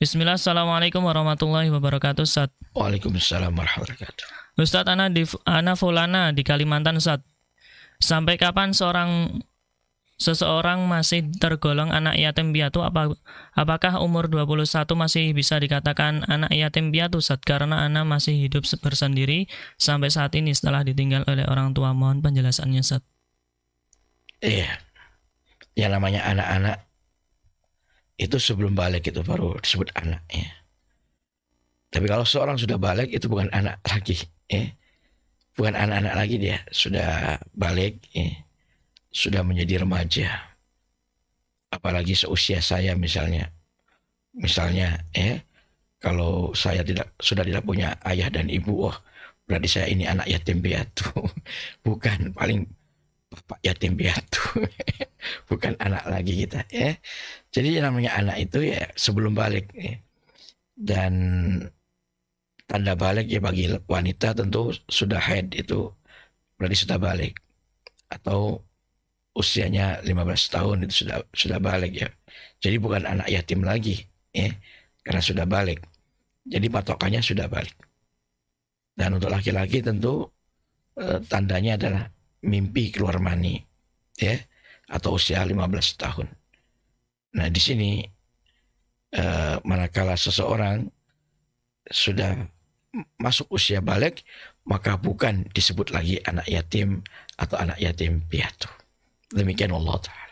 Bismillah, Assalamualaikum warahmatullahi wabarakatuh, Ustaz. Waalaikumsalam warahmatullahi wabarakatuh. Ustaz, Ana, di, Ana Fulana di Kalimantan, Ustaz. Sampai kapan seorang seseorang masih tergolong anak yatim piatu apa apakah umur 21 masih bisa dikatakan anak yatim piatu Ustaz? karena anak masih hidup bersendiri sampai saat ini setelah ditinggal oleh orang tua mohon penjelasannya Sat. Iya. Yang namanya anak-anak itu sebelum balik itu baru disebut anak ya. Tapi kalau seorang sudah balik itu bukan anak lagi ya. Bukan anak-anak lagi dia, sudah balik ya. Sudah menjadi remaja. Apalagi seusia saya misalnya. Misalnya ya, kalau saya tidak sudah tidak punya ayah dan ibu, oh berarti saya ini anak yatim piatu. Bukan paling bapak yatim piatu. bukan anak lagi kita ya. Jadi yang namanya anak itu ya sebelum balik ya. dan tanda balik ya bagi wanita tentu sudah head itu berarti sudah balik atau usianya 15 tahun itu sudah sudah balik ya. Jadi bukan anak yatim lagi ya karena sudah balik. Jadi patokannya sudah balik. Dan untuk laki-laki tentu eh, tandanya adalah mimpi keluar mani ya atau usia 15 tahun. Nah, di sini eh, manakala seseorang sudah masuk usia balik, maka bukan disebut lagi anak yatim atau anak yatim piatu. Demikian Allah Ta'ala.